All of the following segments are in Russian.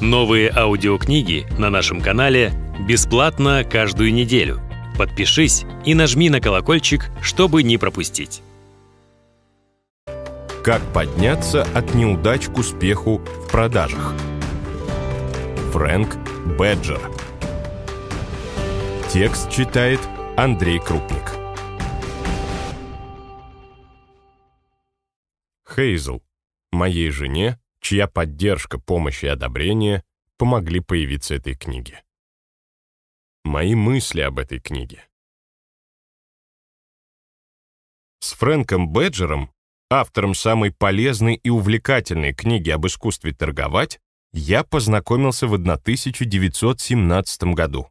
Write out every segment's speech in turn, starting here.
Новые аудиокниги на нашем канале бесплатно каждую неделю. Подпишись и нажми на колокольчик, чтобы не пропустить. Как подняться от неудач к успеху в продажах? Фрэнк Бэджер. Текст читает Андрей Крупник. Хейзл, моей жене, чья поддержка, помощь и одобрение помогли появиться этой книге. Мои мысли об этой книге. С Фрэнком Беджером, автором самой полезной и увлекательной книги об искусстве торговать, я познакомился в 1917 году.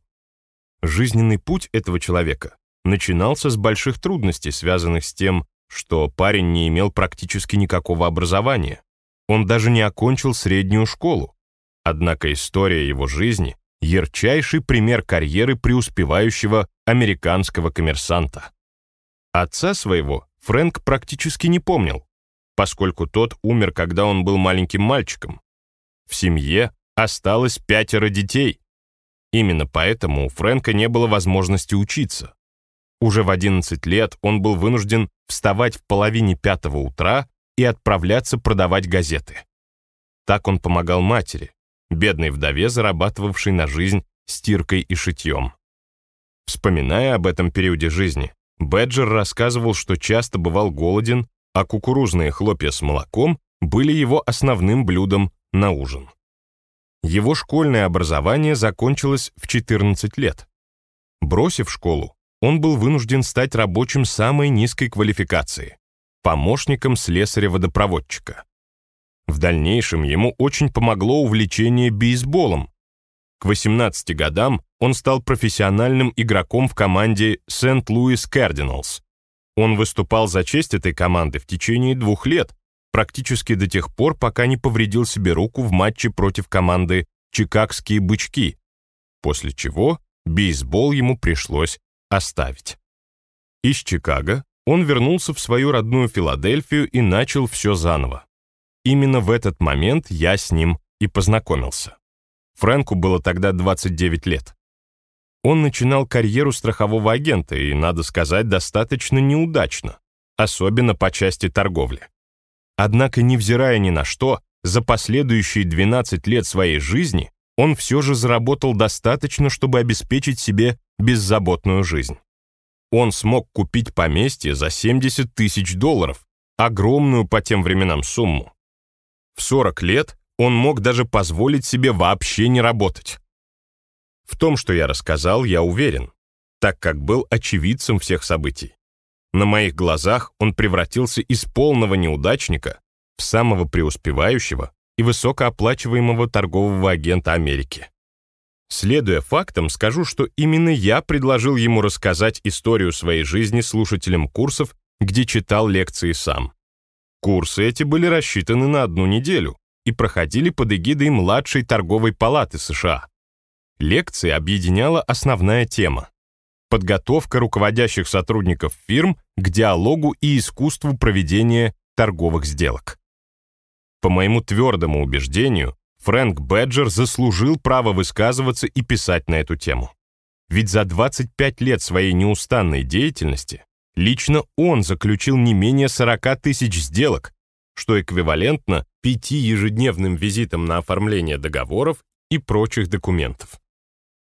Жизненный путь этого человека начинался с больших трудностей, связанных с тем, что парень не имел практически никакого образования. Он даже не окончил среднюю школу. Однако история его жизни — ярчайший пример карьеры преуспевающего американского коммерсанта. Отца своего Фрэнк практически не помнил, поскольку тот умер, когда он был маленьким мальчиком. В семье осталось пятеро детей. Именно поэтому у Фрэнка не было возможности учиться. Уже в 11 лет он был вынужден вставать в половине пятого утра и отправляться продавать газеты. Так он помогал матери, бедной вдове, зарабатывавшей на жизнь стиркой и шитьем. Вспоминая об этом периоде жизни, Бэджер рассказывал, что часто бывал голоден, а кукурузные хлопья с молоком были его основным блюдом на ужин. Его школьное образование закончилось в 14 лет. Бросив школу, он был вынужден стать рабочим самой низкой квалификации помощником слесаря-водопроводчика. В дальнейшем ему очень помогло увлечение бейсболом. К 18 годам он стал профессиональным игроком в команде Сент-Луис Кардиналс. Он выступал за честь этой команды в течение двух лет, практически до тех пор, пока не повредил себе руку в матче против команды «Чикагские бычки», после чего бейсбол ему пришлось оставить. Из Чикаго он вернулся в свою родную Филадельфию и начал все заново. Именно в этот момент я с ним и познакомился. Фрэнку было тогда 29 лет. Он начинал карьеру страхового агента и, надо сказать, достаточно неудачно, особенно по части торговли. Однако, невзирая ни на что, за последующие 12 лет своей жизни он все же заработал достаточно, чтобы обеспечить себе беззаботную жизнь. Он смог купить поместье за 70 тысяч долларов, огромную по тем временам сумму. В 40 лет он мог даже позволить себе вообще не работать. В том, что я рассказал, я уверен, так как был очевидцем всех событий. На моих глазах он превратился из полного неудачника в самого преуспевающего и высокооплачиваемого торгового агента Америки. Следуя фактам, скажу, что именно я предложил ему рассказать историю своей жизни слушателям курсов, где читал лекции сам. Курсы эти были рассчитаны на одну неделю и проходили под эгидой младшей торговой палаты США. Лекции объединяла основная тема – подготовка руководящих сотрудников фирм к диалогу и искусству проведения торговых сделок. По моему твердому убеждению, Фрэнк Бэджер заслужил право высказываться и писать на эту тему. Ведь за 25 лет своей неустанной деятельности лично он заключил не менее 40 тысяч сделок, что эквивалентно пяти ежедневным визитам на оформление договоров и прочих документов.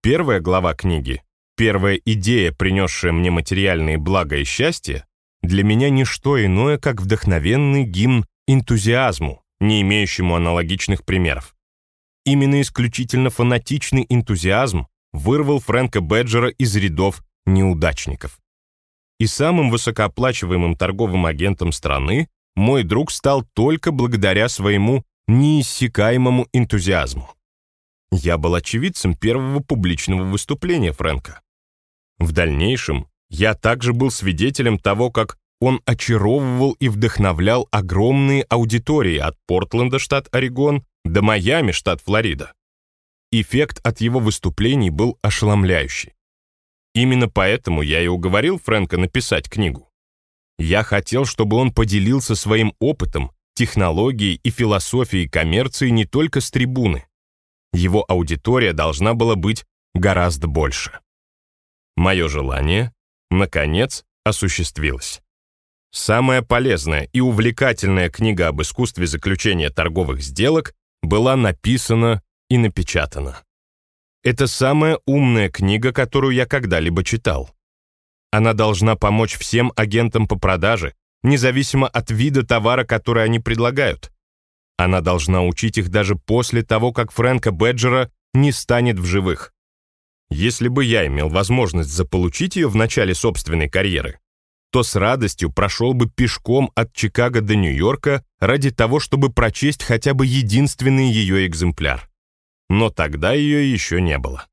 Первая глава книги, первая идея, принесшая мне материальные блага и счастье, для меня не что иное, как вдохновенный гимн энтузиазму, не имеющему аналогичных примеров. Именно исключительно фанатичный энтузиазм вырвал Фрэнка Беджера из рядов неудачников. И самым высокооплачиваемым торговым агентом страны мой друг стал только благодаря своему неиссякаемому энтузиазму. Я был очевидцем первого публичного выступления Фрэнка. В дальнейшем я также был свидетелем того, как он очаровывал и вдохновлял огромные аудитории от Портленда, штат Орегон, до Майами, штат Флорида. Эффект от его выступлений был ошеломляющий. Именно поэтому я и уговорил Фрэнка написать книгу. Я хотел, чтобы он поделился своим опытом, технологией и философией коммерции не только с трибуны. Его аудитория должна была быть гораздо больше. Мое желание, наконец, осуществилось. Самая полезная и увлекательная книга об искусстве заключения торговых сделок была написана и напечатана. Это самая умная книга, которую я когда-либо читал. Она должна помочь всем агентам по продаже, независимо от вида товара, который они предлагают. Она должна учить их даже после того, как Фрэнка Беджера не станет в живых. Если бы я имел возможность заполучить ее в начале собственной карьеры, то с радостью прошел бы пешком от Чикаго до Нью-Йорка ради того, чтобы прочесть хотя бы единственный ее экземпляр. Но тогда ее еще не было.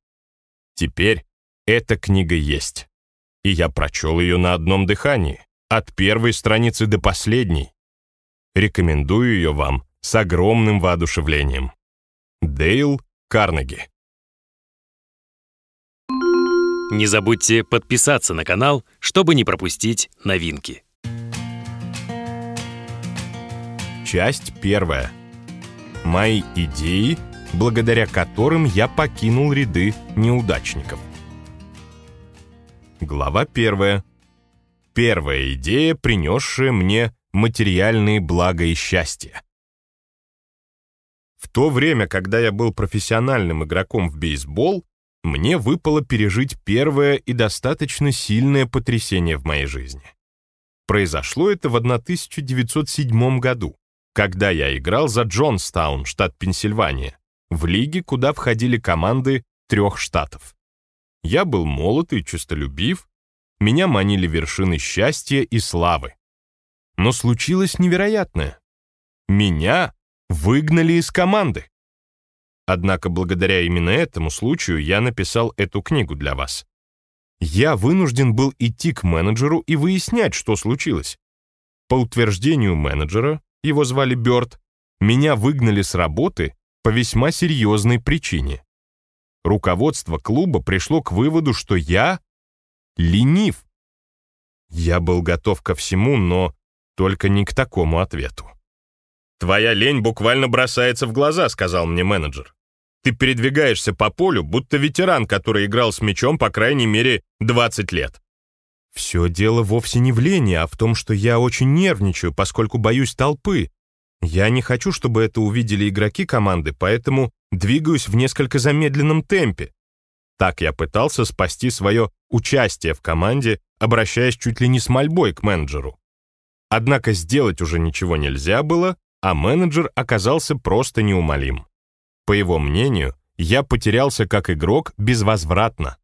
Теперь эта книга есть. И я прочел ее на одном дыхании, от первой страницы до последней. Рекомендую ее вам с огромным воодушевлением. Дейл Карнеги не забудьте подписаться на канал, чтобы не пропустить новинки. Часть первая. Мои идеи, благодаря которым я покинул ряды неудачников. Глава первая. Первая идея, принесшая мне материальные блага и счастье. В то время, когда я был профессиональным игроком в бейсбол, мне выпало пережить первое и достаточно сильное потрясение в моей жизни. Произошло это в 1907 году, когда я играл за Джонстаун, штат Пенсильвания, в лиге, куда входили команды трех штатов. Я был молод и честолюбив, меня манили вершины счастья и славы. Но случилось невероятное. Меня выгнали из команды. Однако благодаря именно этому случаю я написал эту книгу для вас. Я вынужден был идти к менеджеру и выяснять, что случилось. По утверждению менеджера, его звали Бёрд, меня выгнали с работы по весьма серьезной причине. Руководство клуба пришло к выводу, что я ленив. Я был готов ко всему, но только не к такому ответу. «Твоя лень буквально бросается в глаза», — сказал мне менеджер. «Ты передвигаешься по полю, будто ветеран, который играл с мячом по крайней мере 20 лет». «Все дело вовсе не в лени, а в том, что я очень нервничаю, поскольку боюсь толпы. Я не хочу, чтобы это увидели игроки команды, поэтому двигаюсь в несколько замедленном темпе». Так я пытался спасти свое участие в команде, обращаясь чуть ли не с мольбой к менеджеру. Однако сделать уже ничего нельзя было, а менеджер оказался просто неумолим. По его мнению, я потерялся как игрок безвозвратно.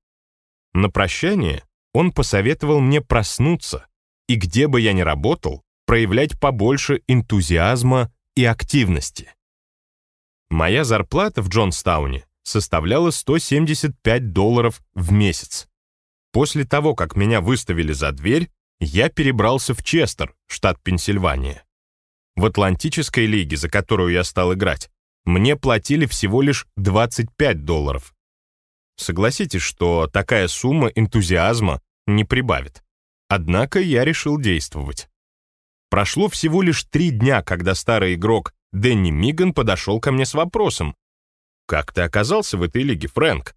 На прощание он посоветовал мне проснуться и где бы я ни работал, проявлять побольше энтузиазма и активности. Моя зарплата в Джонстауне составляла 175 долларов в месяц. После того, как меня выставили за дверь, я перебрался в Честер, штат Пенсильвания. В Атлантической лиге, за которую я стал играть, мне платили всего лишь 25 долларов. Согласитесь, что такая сумма энтузиазма не прибавит. Однако я решил действовать. Прошло всего лишь три дня, когда старый игрок Дэнни Миган подошел ко мне с вопросом. «Как ты оказался в этой лиге, Фрэнк?»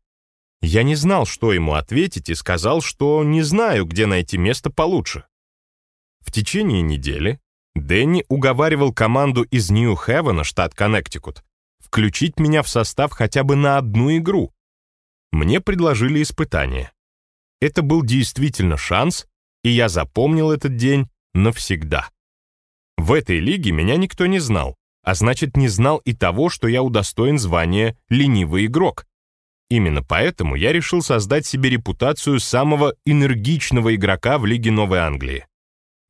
Я не знал, что ему ответить, и сказал, что не знаю, где найти место получше. В течение недели Дэнни уговаривал команду из Нью-Хевена, штат Коннектикут, включить меня в состав хотя бы на одну игру. Мне предложили испытание. Это был действительно шанс, и я запомнил этот день навсегда. В этой лиге меня никто не знал, а значит не знал и того, что я удостоен звания «ленивый игрок». Именно поэтому я решил создать себе репутацию самого энергичного игрока в Лиге Новой Англии.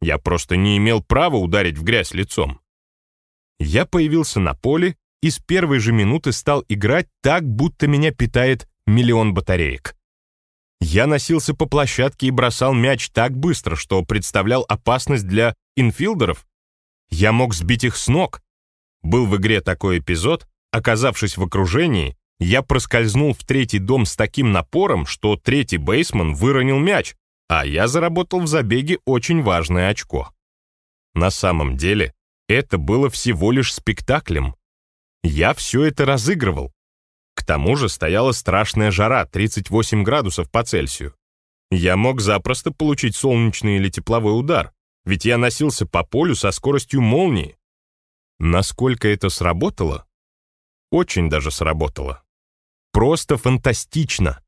Я просто не имел права ударить в грязь лицом. Я появился на поле и с первой же минуты стал играть так, будто меня питает миллион батареек. Я носился по площадке и бросал мяч так быстро, что представлял опасность для инфилдеров. Я мог сбить их с ног. Был в игре такой эпизод, оказавшись в окружении, я проскользнул в третий дом с таким напором, что третий бейсман выронил мяч, а я заработал в забеге очень важное очко. На самом деле, это было всего лишь спектаклем. Я все это разыгрывал. К тому же стояла страшная жара, 38 градусов по Цельсию. Я мог запросто получить солнечный или тепловой удар, ведь я носился по полю со скоростью молнии. Насколько это сработало? Очень даже сработало. Просто фантастично.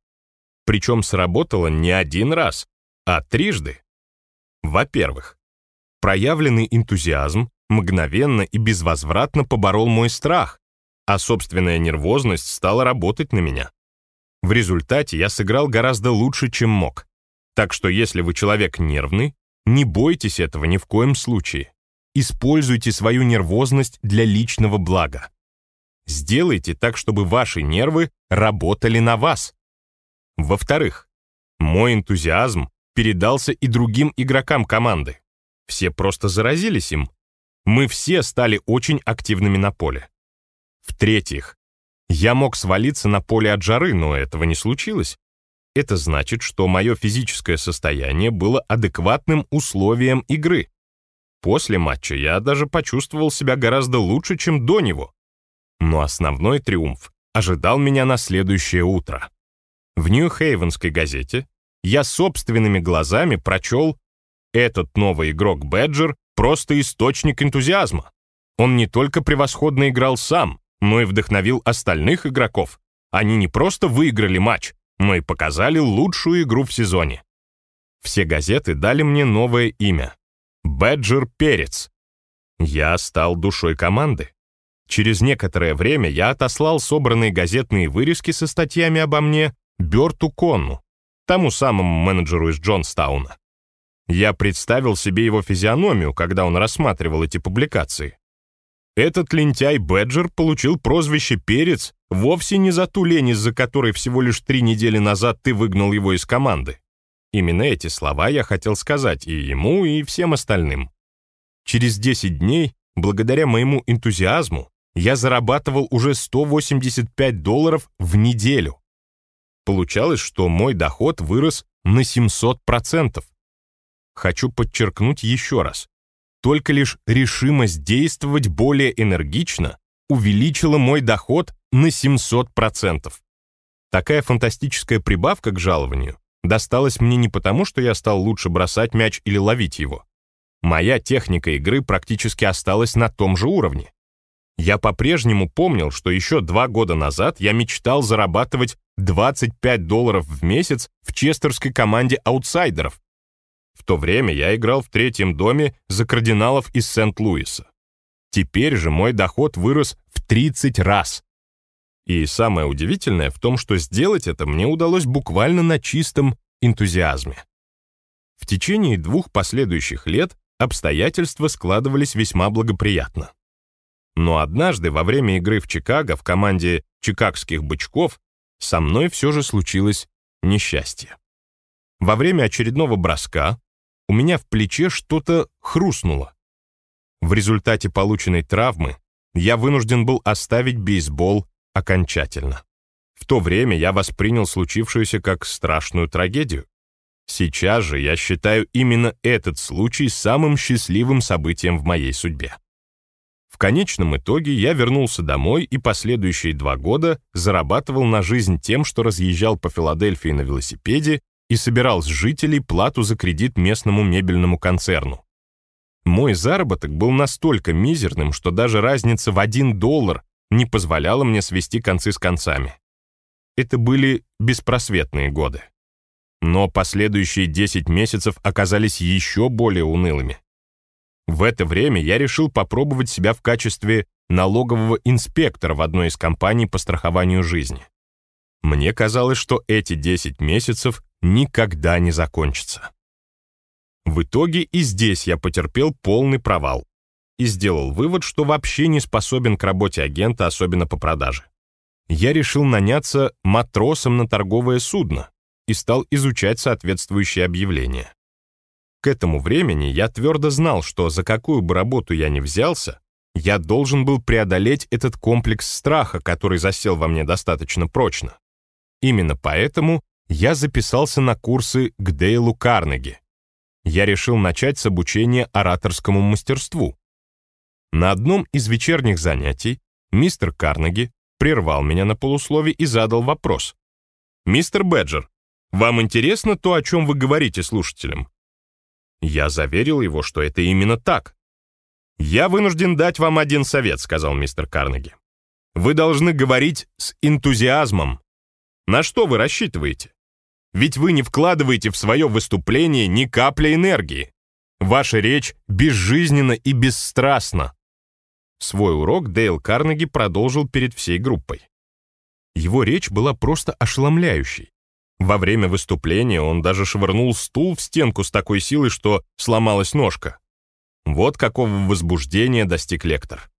Причем сработало не один раз, а трижды. Во-первых, проявленный энтузиазм мгновенно и безвозвратно поборол мой страх, а собственная нервозность стала работать на меня. В результате я сыграл гораздо лучше, чем мог. Так что если вы человек нервный, не бойтесь этого ни в коем случае. Используйте свою нервозность для личного блага. Сделайте так, чтобы ваши нервы работали на вас. Во-вторых, мой энтузиазм передался и другим игрокам команды. Все просто заразились им. Мы все стали очень активными на поле. В-третьих, я мог свалиться на поле от жары, но этого не случилось. Это значит, что мое физическое состояние было адекватным условием игры. После матча я даже почувствовал себя гораздо лучше, чем до него. Но основной триумф ожидал меня на следующее утро. В Нью-Хейвенской газете я собственными глазами прочел «Этот новый игрок Бэджер — просто источник энтузиазма. Он не только превосходно играл сам, но и вдохновил остальных игроков. Они не просто выиграли матч, но и показали лучшую игру в сезоне. Все газеты дали мне новое имя. Бэджер Перец. Я стал душой команды. Через некоторое время я отослал собранные газетные вырезки со статьями обо мне Берту Конну, тому самому менеджеру из Джонстауна. Я представил себе его физиономию, когда он рассматривал эти публикации. Этот лентяй Бэджер получил прозвище «Перец» вовсе не за ту лень, из-за которой всего лишь три недели назад ты выгнал его из команды. Именно эти слова я хотел сказать и ему, и всем остальным. Через 10 дней, благодаря моему энтузиазму, я зарабатывал уже 185 долларов в неделю. Получалось, что мой доход вырос на 700%. Хочу подчеркнуть еще раз. Только лишь решимость действовать более энергично увеличила мой доход на 700%. Такая фантастическая прибавка к жалованию досталась мне не потому, что я стал лучше бросать мяч или ловить его. Моя техника игры практически осталась на том же уровне. Я по-прежнему помнил, что еще два года назад я мечтал зарабатывать 25 долларов в месяц в честерской команде аутсайдеров. В то время я играл в третьем доме за кардиналов из Сент-Луиса. Теперь же мой доход вырос в 30 раз. И самое удивительное в том, что сделать это мне удалось буквально на чистом энтузиазме. В течение двух последующих лет обстоятельства складывались весьма благоприятно. Но однажды во время игры в Чикаго в команде «Чикагских бычков» со мной все же случилось несчастье. Во время очередного броска у меня в плече что-то хрустнуло. В результате полученной травмы я вынужден был оставить бейсбол окончательно. В то время я воспринял случившееся как страшную трагедию. Сейчас же я считаю именно этот случай самым счастливым событием в моей судьбе. В конечном итоге я вернулся домой и последующие два года зарабатывал на жизнь тем, что разъезжал по Филадельфии на велосипеде и собирал с жителей плату за кредит местному мебельному концерну. Мой заработок был настолько мизерным, что даже разница в один доллар не позволяла мне свести концы с концами. Это были беспросветные годы. Но последующие 10 месяцев оказались еще более унылыми. В это время я решил попробовать себя в качестве налогового инспектора в одной из компаний по страхованию жизни. Мне казалось, что эти 10 месяцев никогда не закончатся. В итоге и здесь я потерпел полный провал и сделал вывод, что вообще не способен к работе агента, особенно по продаже. Я решил наняться матросом на торговое судно и стал изучать соответствующие объявления. К этому времени я твердо знал, что за какую бы работу я ни взялся, я должен был преодолеть этот комплекс страха, который засел во мне достаточно прочно. Именно поэтому я записался на курсы к Дейлу Карнеги. Я решил начать с обучения ораторскому мастерству. На одном из вечерних занятий мистер Карнеги прервал меня на полуслове и задал вопрос. «Мистер Бэджер, вам интересно то, о чем вы говорите слушателям?» Я заверил его, что это именно так. «Я вынужден дать вам один совет», — сказал мистер Карнеги. «Вы должны говорить с энтузиазмом. На что вы рассчитываете? Ведь вы не вкладываете в свое выступление ни капли энергии. Ваша речь безжизненна и бесстрастна». Свой урок Дейл Карнеги продолжил перед всей группой. Его речь была просто ошеломляющей. Во время выступления он даже швырнул стул в стенку с такой силой, что сломалась ножка. Вот какого возбуждения достиг лектор.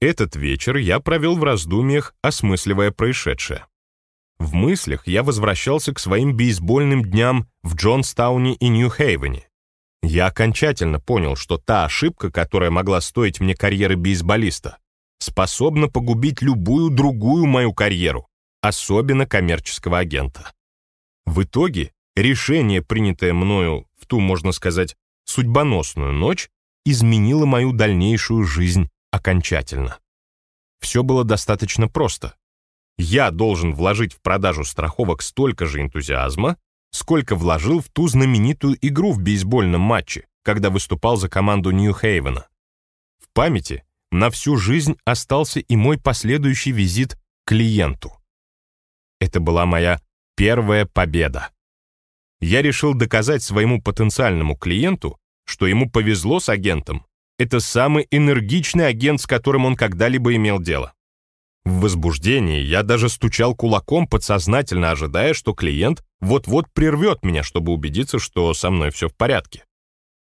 Этот вечер я провел в раздумьях, осмысливая происшедшее. В мыслях я возвращался к своим бейсбольным дням в Джонстауне и Нью-Хейвене. Я окончательно понял, что та ошибка, которая могла стоить мне карьеры бейсболиста, способна погубить любую другую мою карьеру, особенно коммерческого агента. В итоге решение, принятое мною в ту, можно сказать, судьбоносную ночь, изменило мою дальнейшую жизнь окончательно. Все было достаточно просто. Я должен вложить в продажу страховок столько же энтузиазма, сколько вложил в ту знаменитую игру в бейсбольном матче, когда выступал за команду Нью-Хейвена. В памяти на всю жизнь остался и мой последующий визит к клиенту. Это была моя первая победа. Я решил доказать своему потенциальному клиенту, что ему повезло с агентом. Это самый энергичный агент, с которым он когда-либо имел дело. В возбуждении я даже стучал кулаком, подсознательно ожидая, что клиент вот-вот прервет меня, чтобы убедиться, что со мной все в порядке.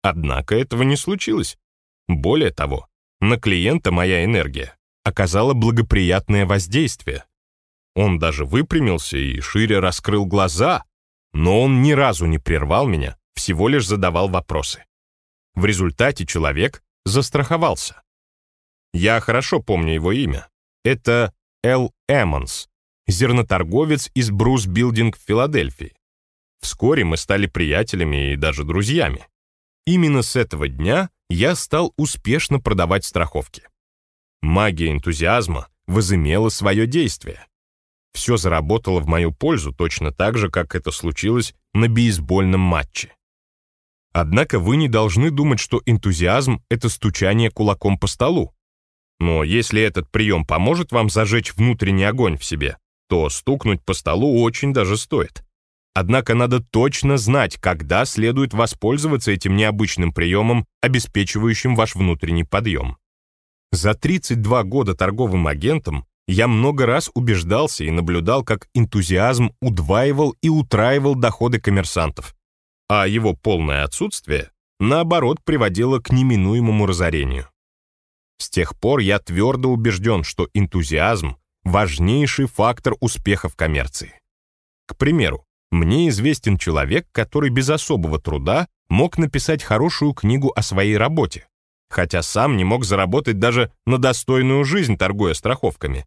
Однако этого не случилось. Более того, на клиента моя энергия оказала благоприятное воздействие. Он даже выпрямился и шире раскрыл глаза, но он ни разу не прервал меня, всего лишь задавал вопросы. В результате человек застраховался. Я хорошо помню его имя. Это Эл Эммонс, зерноторговец из Брус Билдинг в Филадельфии. Вскоре мы стали приятелями и даже друзьями. Именно с этого дня я стал успешно продавать страховки. Магия энтузиазма возымела свое действие. Все заработало в мою пользу точно так же, как это случилось на бейсбольном матче. Однако вы не должны думать, что энтузиазм — это стучание кулаком по столу. Но если этот прием поможет вам зажечь внутренний огонь в себе, то стукнуть по столу очень даже стоит. Однако надо точно знать, когда следует воспользоваться этим необычным приемом, обеспечивающим ваш внутренний подъем. За 32 года торговым агентом я много раз убеждался и наблюдал, как энтузиазм удваивал и утраивал доходы коммерсантов, а его полное отсутствие, наоборот, приводило к неминуемому разорению. С тех пор я твердо убежден, что энтузиазм – важнейший фактор успеха в коммерции. К примеру, мне известен человек, который без особого труда мог написать хорошую книгу о своей работе, хотя сам не мог заработать даже на достойную жизнь, торгуя страховками,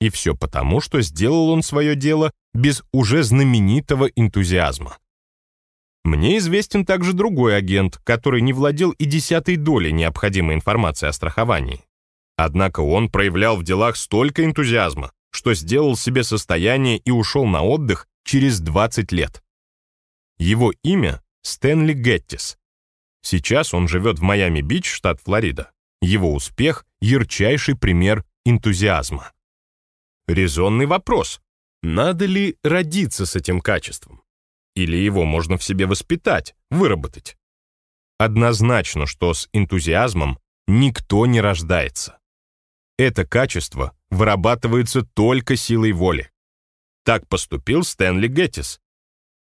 и все потому, что сделал он свое дело без уже знаменитого энтузиазма. Мне известен также другой агент, который не владел и десятой долей необходимой информации о страховании. Однако он проявлял в делах столько энтузиазма, что сделал себе состояние и ушел на отдых через 20 лет. Его имя — Стэнли Геттис. Сейчас он живет в Майами-Бич, штат Флорида. Его успех — ярчайший пример энтузиазма. Резонный вопрос. Надо ли родиться с этим качеством? Или его можно в себе воспитать, выработать? Однозначно, что с энтузиазмом никто не рождается. Это качество вырабатывается только силой воли. Так поступил Стэнли Геттис.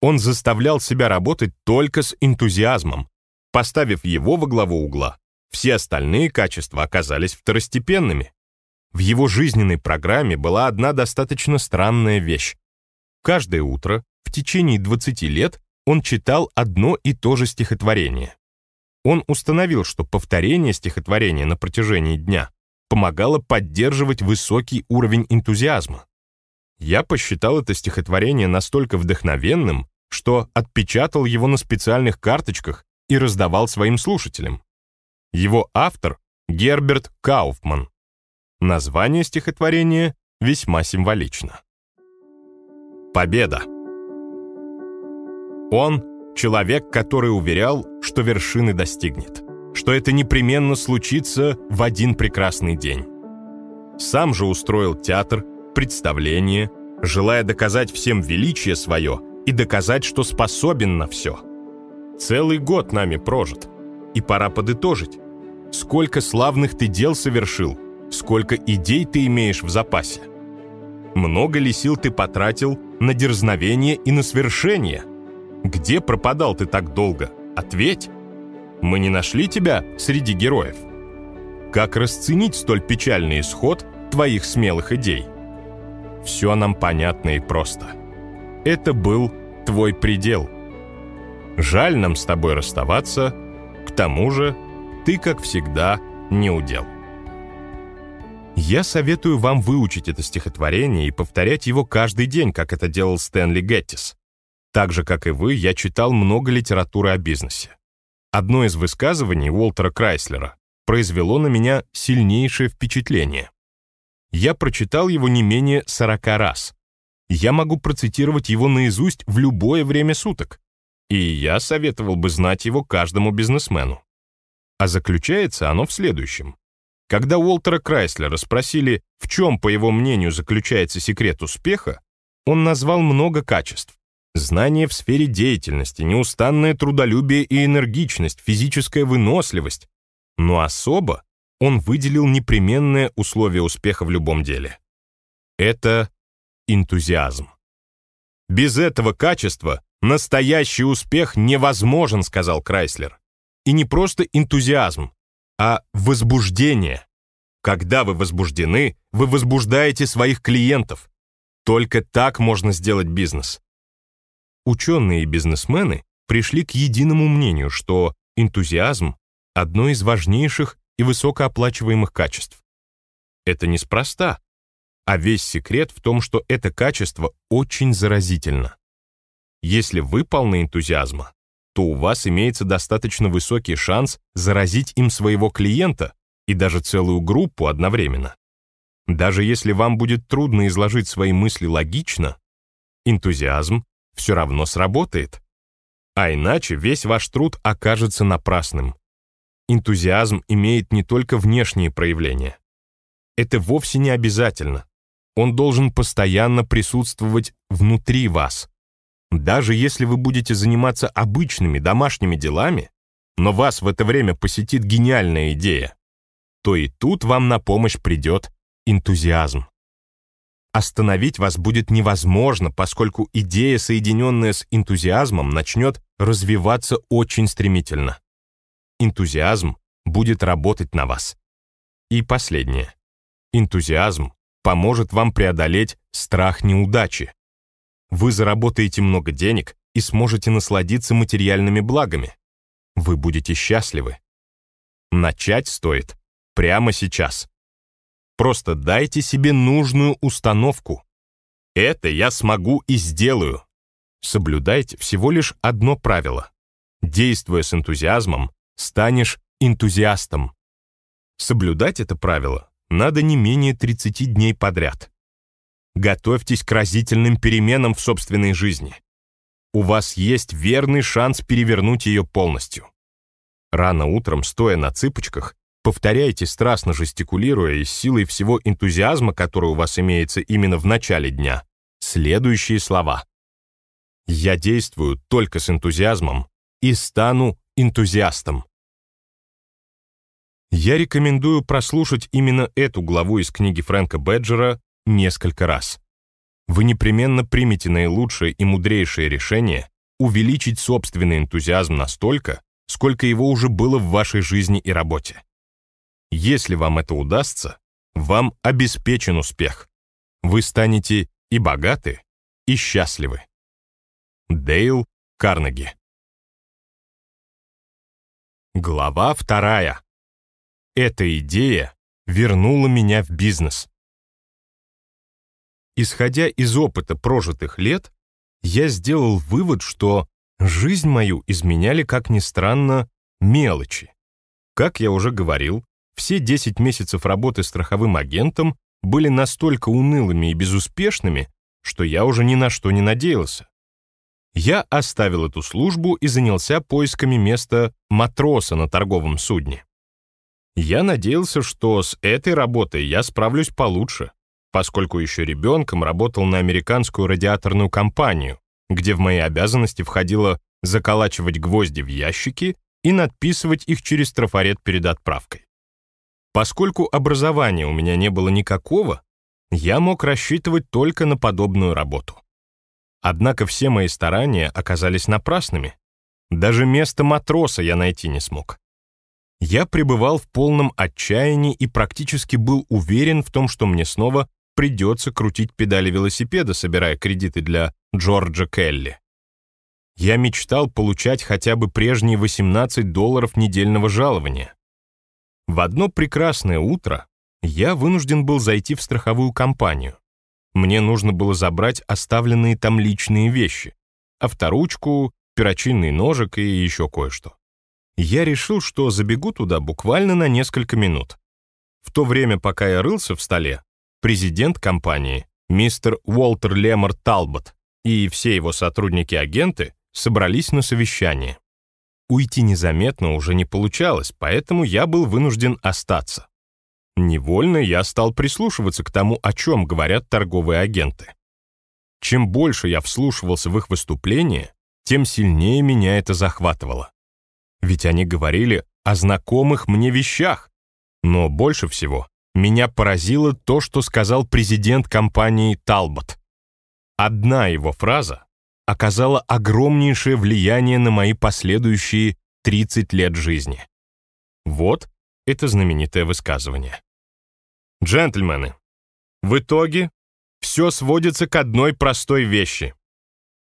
Он заставлял себя работать только с энтузиазмом, поставив его во главу угла. Все остальные качества оказались второстепенными. В его жизненной программе была одна достаточно странная вещь. Каждое утро в течение 20 лет он читал одно и то же стихотворение. Он установил, что повторение стихотворения на протяжении дня помогало поддерживать высокий уровень энтузиазма. Я посчитал это стихотворение настолько вдохновенным, что отпечатал его на специальных карточках и раздавал своим слушателям. Его автор — Герберт Кауфман, Название стихотворения весьма символично. Победа. Он — человек, который уверял, что вершины достигнет, что это непременно случится в один прекрасный день. Сам же устроил театр, представление, желая доказать всем величие свое и доказать, что способен на все. Целый год нами прожит, и пора подытожить. Сколько славных ты дел совершил, сколько идей ты имеешь в запасе. Много ли сил ты потратил на дерзновение и на свершение? Где пропадал ты так долго? Ответь. Мы не нашли тебя среди героев. Как расценить столь печальный исход твоих смелых идей? Все нам понятно и просто. Это был твой предел. Жаль нам с тобой расставаться, к тому же ты, как всегда, не удел. Я советую вам выучить это стихотворение и повторять его каждый день, как это делал Стэнли Геттис. Так же, как и вы, я читал много литературы о бизнесе. Одно из высказываний Уолтера Крайслера произвело на меня сильнейшее впечатление. Я прочитал его не менее 40 раз. Я могу процитировать его наизусть в любое время суток. И я советовал бы знать его каждому бизнесмену. А заключается оно в следующем. Когда Уолтера Крайслера спросили, в чем, по его мнению, заключается секрет успеха, он назвал много качеств. Знание в сфере деятельности, неустанное трудолюбие и энергичность, физическая выносливость. Но особо он выделил непременное условие успеха в любом деле. Это энтузиазм. Без этого качества настоящий успех невозможен, сказал Крайслер. И не просто энтузиазм, а возбуждение. Когда вы возбуждены, вы возбуждаете своих клиентов. Только так можно сделать бизнес. Ученые и бизнесмены пришли к единому мнению, что энтузиазм – одно из важнейших и высокооплачиваемых качеств. Это неспроста, а весь секрет в том, что это качество очень заразительно. Если вы полны энтузиазма, то у вас имеется достаточно высокий шанс заразить им своего клиента и даже целую группу одновременно. Даже если вам будет трудно изложить свои мысли логично, энтузиазм все равно сработает. А иначе весь ваш труд окажется напрасным. Энтузиазм имеет не только внешние проявления. Это вовсе не обязательно. Он должен постоянно присутствовать внутри вас. Даже если вы будете заниматься обычными домашними делами, но вас в это время посетит гениальная идея, то и тут вам на помощь придет энтузиазм. Остановить вас будет невозможно, поскольку идея, соединенная с энтузиазмом, начнет развиваться очень стремительно. Энтузиазм будет работать на вас. И последнее. Энтузиазм поможет вам преодолеть страх неудачи, вы заработаете много денег и сможете насладиться материальными благами. Вы будете счастливы. Начать стоит прямо сейчас. Просто дайте себе нужную установку. Это я смогу и сделаю. Соблюдайте всего лишь одно правило. Действуя с энтузиазмом, станешь энтузиастом. Соблюдать это правило надо не менее 30 дней подряд. Готовьтесь к разительным переменам в собственной жизни. У вас есть верный шанс перевернуть ее полностью. Рано утром, стоя на цыпочках, повторяйте, страстно жестикулируя и силой всего энтузиазма, который у вас имеется именно в начале дня, следующие слова. «Я действую только с энтузиазмом и стану энтузиастом». Я рекомендую прослушать именно эту главу из книги Фрэнка Беджера несколько раз. Вы непременно примете наилучшее и мудрейшее решение увеличить собственный энтузиазм настолько, сколько его уже было в вашей жизни и работе. Если вам это удастся, вам обеспечен успех. Вы станете и богаты, и счастливы. Дейл Карнеги Глава вторая. Эта идея вернула меня в бизнес. Исходя из опыта прожитых лет, я сделал вывод, что жизнь мою изменяли, как ни странно, мелочи. Как я уже говорил, все 10 месяцев работы страховым агентом были настолько унылыми и безуспешными, что я уже ни на что не надеялся. Я оставил эту службу и занялся поисками места матроса на торговом судне. Я надеялся, что с этой работой я справлюсь получше поскольку еще ребенком работал на американскую радиаторную компанию, где в мои обязанности входило заколачивать гвозди в ящики и надписывать их через трафарет перед отправкой. Поскольку образования у меня не было никакого, я мог рассчитывать только на подобную работу. Однако все мои старания оказались напрасными. Даже место матроса я найти не смог. Я пребывал в полном отчаянии и практически был уверен в том, что мне снова придется крутить педали велосипеда, собирая кредиты для Джорджа Келли. Я мечтал получать хотя бы прежние 18 долларов недельного жалования. В одно прекрасное утро я вынужден был зайти в страховую компанию. Мне нужно было забрать оставленные там личные вещи, авторучку, перочинный ножик и еще кое-что. Я решил, что забегу туда буквально на несколько минут. В то время, пока я рылся в столе, президент компании, мистер Уолтер Лемор Талбот, и все его сотрудники-агенты собрались на совещание. Уйти незаметно уже не получалось, поэтому я был вынужден остаться. Невольно я стал прислушиваться к тому, о чем говорят торговые агенты. Чем больше я вслушивался в их выступления, тем сильнее меня это захватывало. Ведь они говорили о знакомых мне вещах, но больше всего меня поразило то, что сказал президент компании Талбот. Одна его фраза оказала огромнейшее влияние на мои последующие 30 лет жизни. Вот это знаменитое высказывание. Джентльмены, в итоге все сводится к одной простой вещи.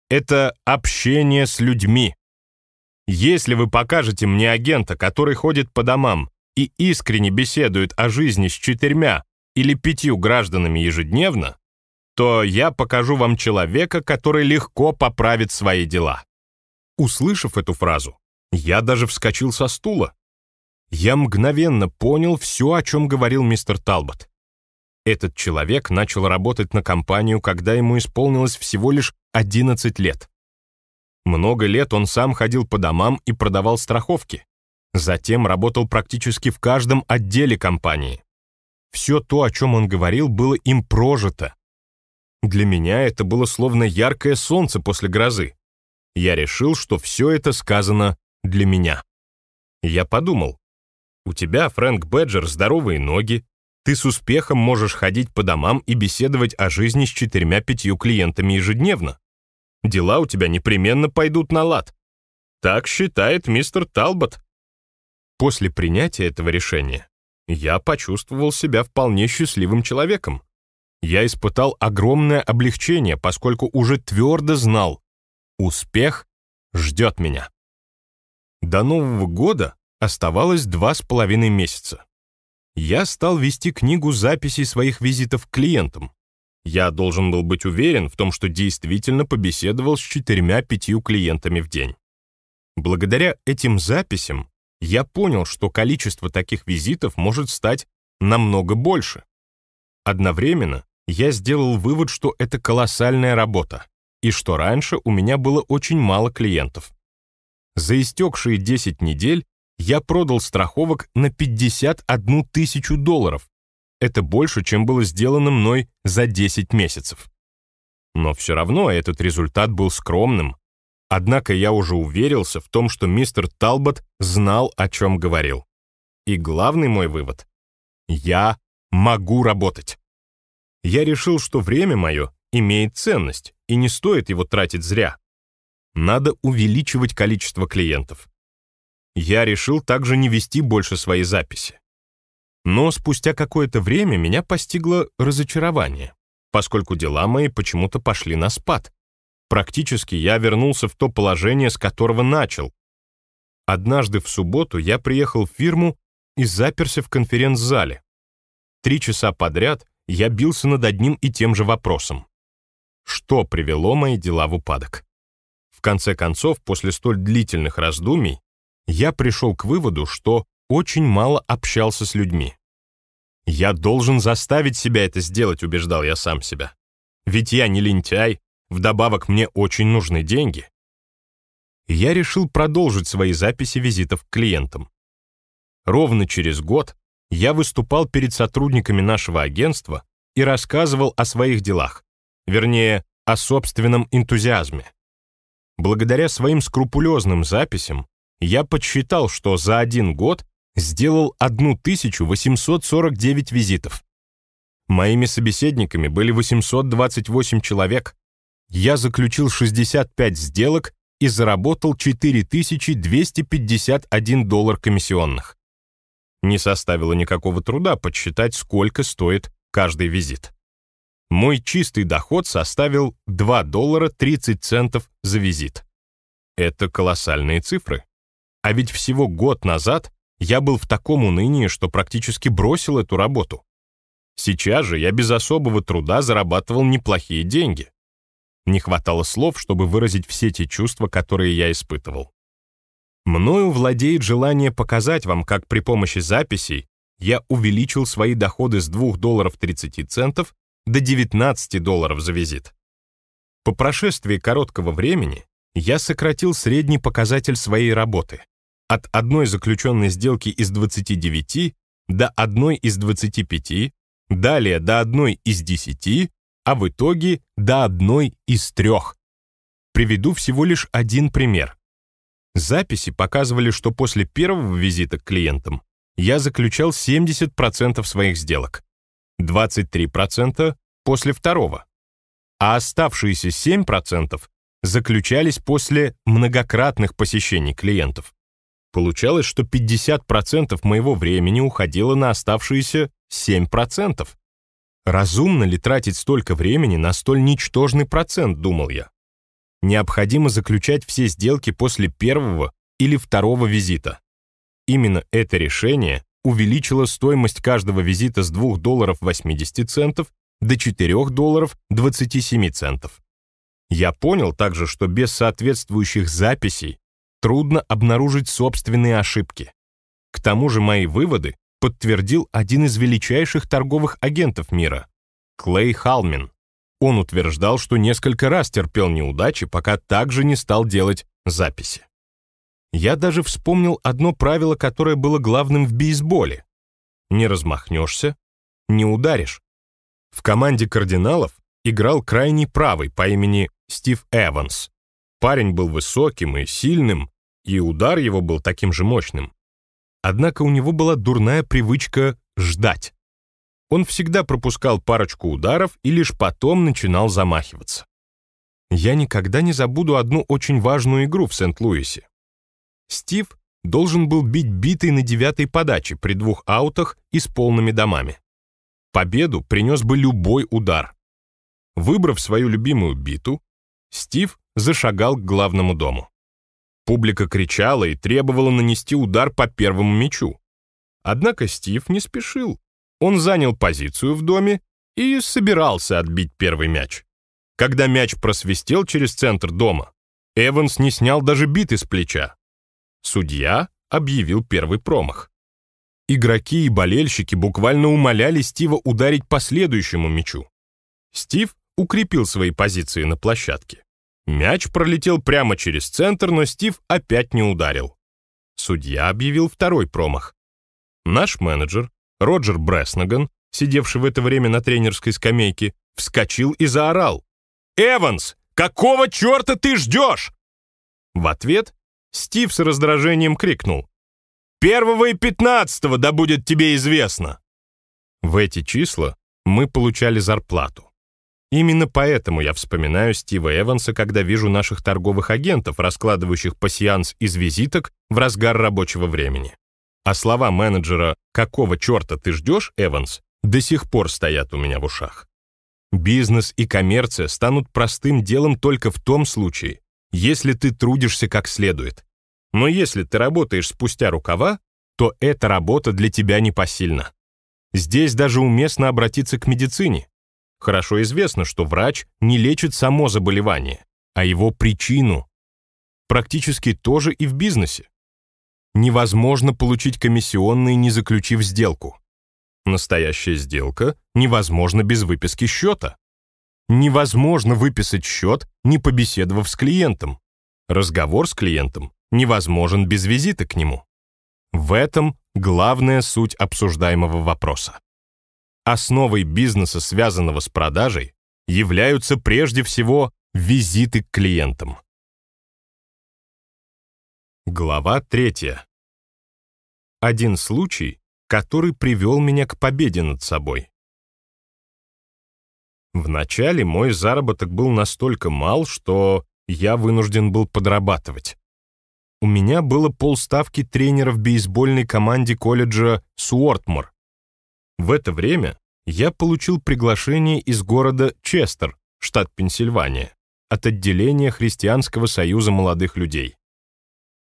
Это общение с людьми. Если вы покажете мне агента, который ходит по домам, и искренне беседует о жизни с четырьмя или пятью гражданами ежедневно, то я покажу вам человека, который легко поправит свои дела. Услышав эту фразу, я даже вскочил со стула. Я мгновенно понял все, о чем говорил мистер Талбот. Этот человек начал работать на компанию, когда ему исполнилось всего лишь 11 лет. Много лет он сам ходил по домам и продавал страховки. Затем работал практически в каждом отделе компании. Все то, о чем он говорил, было им прожито. Для меня это было словно яркое солнце после грозы. Я решил, что все это сказано для меня. Я подумал, у тебя, Фрэнк Бэджер, здоровые ноги, ты с успехом можешь ходить по домам и беседовать о жизни с четырьмя-пятью клиентами ежедневно. Дела у тебя непременно пойдут на лад. Так считает мистер Талбот, После принятия этого решения я почувствовал себя вполне счастливым человеком. Я испытал огромное облегчение, поскольку уже твердо знал, успех ждет меня. До Нового года оставалось два с половиной месяца. Я стал вести книгу записей своих визитов к клиентам. Я должен был быть уверен в том, что действительно побеседовал с четырьмя-пятью клиентами в день. Благодаря этим записям я понял, что количество таких визитов может стать намного больше. Одновременно я сделал вывод, что это колоссальная работа, и что раньше у меня было очень мало клиентов. За истекшие 10 недель я продал страховок на 51 тысячу долларов. Это больше, чем было сделано мной за 10 месяцев. Но все равно этот результат был скромным Однако я уже уверился в том, что мистер Талбот знал, о чем говорил. И главный мой вывод — я могу работать. Я решил, что время мое имеет ценность, и не стоит его тратить зря. Надо увеличивать количество клиентов. Я решил также не вести больше свои записи. Но спустя какое-то время меня постигло разочарование, поскольку дела мои почему-то пошли на спад, Практически я вернулся в то положение, с которого начал. Однажды в субботу я приехал в фирму и заперся в конференц-зале. Три часа подряд я бился над одним и тем же вопросом. Что привело мои дела в упадок? В конце концов, после столь длительных раздумий, я пришел к выводу, что очень мало общался с людьми. «Я должен заставить себя это сделать», — убеждал я сам себя. «Ведь я не лентяй, Вдобавок мне очень нужны деньги. Я решил продолжить свои записи визитов к клиентам. Ровно через год я выступал перед сотрудниками нашего агентства и рассказывал о своих делах, вернее, о собственном энтузиазме. Благодаря своим скрупулезным записям я подсчитал, что за один год сделал 1849 визитов. Моими собеседниками были 828 человек, я заключил 65 сделок и заработал 4251 доллар комиссионных. Не составило никакого труда подсчитать, сколько стоит каждый визит. Мой чистый доход составил 2 доллара 30 центов за визит. Это колоссальные цифры. А ведь всего год назад я был в таком унынии, что практически бросил эту работу. Сейчас же я без особого труда зарабатывал неплохие деньги. Не хватало слов, чтобы выразить все те чувства, которые я испытывал. Мною владеет желание показать вам, как при помощи записей я увеличил свои доходы с 2 долларов 30 центов до 19 долларов за визит. По прошествии короткого времени я сократил средний показатель своей работы от одной заключенной сделки из 29 до одной из 25, далее до одной из 10, а в итоге до одной из трех. Приведу всего лишь один пример. Записи показывали, что после первого визита к клиентам я заключал 70% своих сделок, 23% после второго, а оставшиеся 7% заключались после многократных посещений клиентов. Получалось, что 50% моего времени уходило на оставшиеся 7%. Разумно ли тратить столько времени на столь ничтожный процент, думал я. Необходимо заключать все сделки после первого или второго визита. Именно это решение увеличило стоимость каждого визита с 2 долларов 80 центов до 4 долларов 27 центов. Я понял также, что без соответствующих записей трудно обнаружить собственные ошибки. К тому же мои выводы подтвердил один из величайших торговых агентов мира – Клей Халмин. Он утверждал, что несколько раз терпел неудачи, пока также не стал делать записи. Я даже вспомнил одно правило, которое было главным в бейсболе. Не размахнешься, не ударишь. В команде кардиналов играл крайний правый по имени Стив Эванс. Парень был высоким и сильным, и удар его был таким же мощным. Однако у него была дурная привычка ждать. Он всегда пропускал парочку ударов и лишь потом начинал замахиваться. Я никогда не забуду одну очень важную игру в Сент-Луисе. Стив должен был бить битой на девятой подаче при двух аутах и с полными домами. Победу принес бы любой удар. Выбрав свою любимую биту, Стив зашагал к главному дому. Публика кричала и требовала нанести удар по первому мячу. Однако Стив не спешил. Он занял позицию в доме и собирался отбить первый мяч. Когда мяч просвистел через центр дома, Эванс не снял даже биты с плеча. Судья объявил первый промах. Игроки и болельщики буквально умоляли Стива ударить по следующему мячу. Стив укрепил свои позиции на площадке. Мяч пролетел прямо через центр, но Стив опять не ударил. Судья объявил второй промах. Наш менеджер, Роджер Бреснаган, сидевший в это время на тренерской скамейке, вскочил и заорал. «Эванс, какого черта ты ждешь?» В ответ Стив с раздражением крикнул. «Первого и пятнадцатого, да будет тебе известно!» В эти числа мы получали зарплату. Именно поэтому я вспоминаю Стива Эванса, когда вижу наших торговых агентов, раскладывающих пассианс из визиток в разгар рабочего времени. А слова менеджера «Какого черта ты ждешь, Эванс?» до сих пор стоят у меня в ушах. Бизнес и коммерция станут простым делом только в том случае, если ты трудишься как следует. Но если ты работаешь спустя рукава, то эта работа для тебя непосильна. Здесь даже уместно обратиться к медицине. Хорошо известно, что врач не лечит само заболевание, а его причину. Практически тоже и в бизнесе. Невозможно получить комиссионные, не заключив сделку. Настоящая сделка невозможна без выписки счета. Невозможно выписать счет, не побеседовав с клиентом. Разговор с клиентом невозможен без визита к нему. В этом главная суть обсуждаемого вопроса. Основой бизнеса, связанного с продажей, являются прежде всего визиты к клиентам. Глава 3. Один случай, который привел меня к победе над собой. Вначале мой заработок был настолько мал, что я вынужден был подрабатывать. У меня было полставки тренера в бейсбольной команде колледжа Суортмор, в это время я получил приглашение из города Честер, штат Пенсильвания, от отделения Христианского союза молодых людей.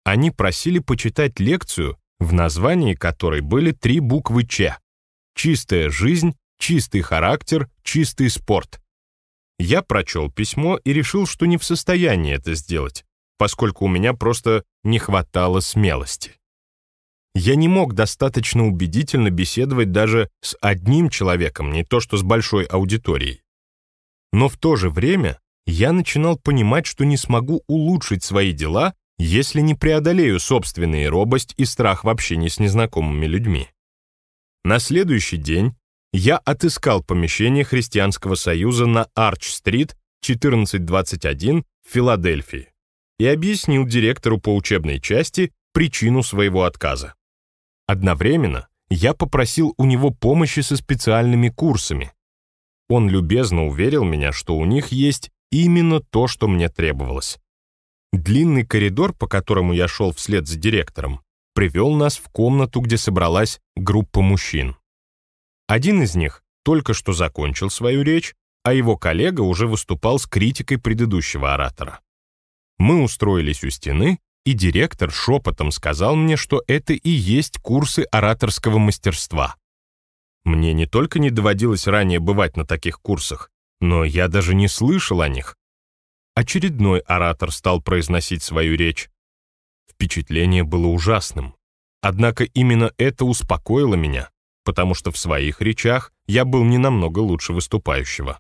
Они просили почитать лекцию, в названии которой были три буквы «Ч» — «Чистая жизнь», «Чистый характер», «Чистый спорт». Я прочел письмо и решил, что не в состоянии это сделать, поскольку у меня просто не хватало смелости. Я не мог достаточно убедительно беседовать даже с одним человеком, не то что с большой аудиторией. Но в то же время я начинал понимать, что не смогу улучшить свои дела, если не преодолею собственные робость и страх в общении с незнакомыми людьми. На следующий день я отыскал помещение Христианского союза на Арч-стрит 1421 в Филадельфии и объяснил директору по учебной части причину своего отказа. Одновременно я попросил у него помощи со специальными курсами. Он любезно уверил меня, что у них есть именно то, что мне требовалось. Длинный коридор, по которому я шел вслед за директором, привел нас в комнату, где собралась группа мужчин. Один из них только что закончил свою речь, а его коллега уже выступал с критикой предыдущего оратора. Мы устроились у стены и директор шепотом сказал мне, что это и есть курсы ораторского мастерства. Мне не только не доводилось ранее бывать на таких курсах, но я даже не слышал о них. Очередной оратор стал произносить свою речь. Впечатление было ужасным. Однако именно это успокоило меня, потому что в своих речах я был не намного лучше выступающего.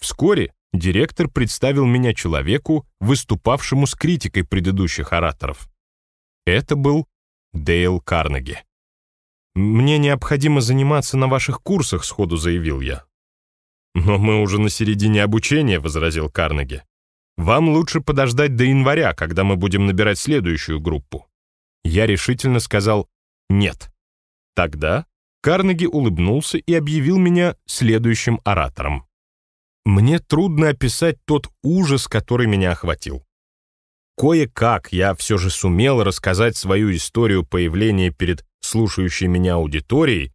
Вскоре директор представил меня человеку, выступавшему с критикой предыдущих ораторов. Это был Дейл Карнеги. «Мне необходимо заниматься на ваших курсах», — сходу заявил я. «Но мы уже на середине обучения», — возразил Карнеги. «Вам лучше подождать до января, когда мы будем набирать следующую группу». Я решительно сказал «нет». Тогда Карнеги улыбнулся и объявил меня следующим оратором. Мне трудно описать тот ужас, который меня охватил. Кое-как я все же сумел рассказать свою историю появления перед слушающей меня аудиторией.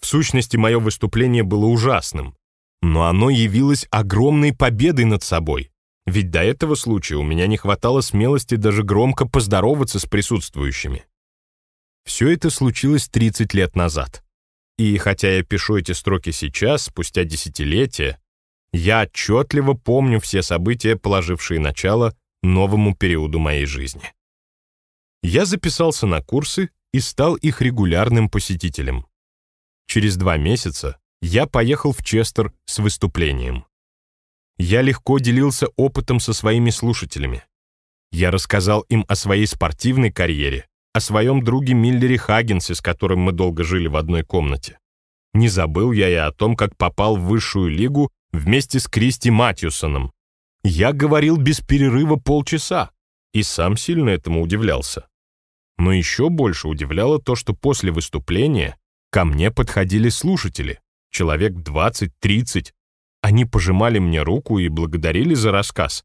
В сущности, мое выступление было ужасным, но оно явилось огромной победой над собой. Ведь до этого случая у меня не хватало смелости даже громко поздороваться с присутствующими. Все это случилось 30 лет назад. И хотя я пишу эти строки сейчас, спустя десятилетия, я отчетливо помню все события, положившие начало новому периоду моей жизни. Я записался на курсы и стал их регулярным посетителем. Через два месяца я поехал в Честер с выступлением. Я легко делился опытом со своими слушателями. Я рассказал им о своей спортивной карьере, о своем друге Миллере Хагенсе, с которым мы долго жили в одной комнате. Не забыл я и о том, как попал в высшую лигу вместе с Кристи Матьюсоном. Я говорил без перерыва полчаса и сам сильно этому удивлялся. Но еще больше удивляло то, что после выступления ко мне подходили слушатели, человек 20-30. Они пожимали мне руку и благодарили за рассказ.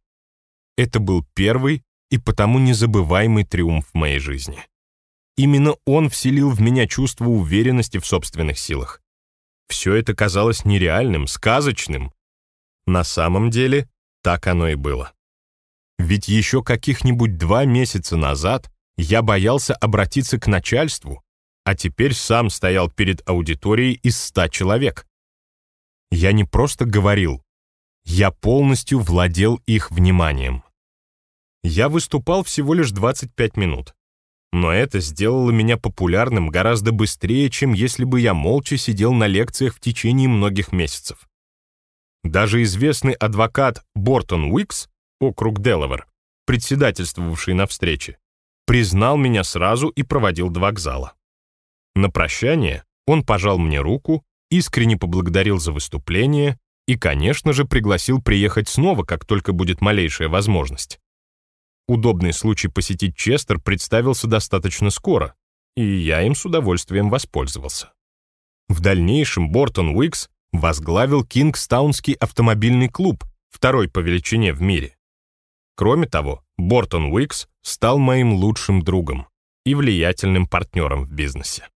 Это был первый и потому незабываемый триумф в моей жизни. Именно он вселил в меня чувство уверенности в собственных силах. Все это казалось нереальным, сказочным, на самом деле, так оно и было. Ведь еще каких-нибудь два месяца назад я боялся обратиться к начальству, а теперь сам стоял перед аудиторией из ста человек. Я не просто говорил, я полностью владел их вниманием. Я выступал всего лишь 25 минут. Но это сделало меня популярным гораздо быстрее, чем если бы я молча сидел на лекциях в течение многих месяцев. Даже известный адвокат Бортон Уикс, округ Делавер, председательствовавший на встрече, признал меня сразу и проводил до вокзала. На прощание он пожал мне руку, искренне поблагодарил за выступление и, конечно же, пригласил приехать снова, как только будет малейшая возможность. Удобный случай посетить Честер представился достаточно скоро, и я им с удовольствием воспользовался. В дальнейшем Бортон Уикс возглавил Кингстаунский автомобильный клуб, второй по величине в мире. Кроме того, Бортон Уикс стал моим лучшим другом и влиятельным партнером в бизнесе.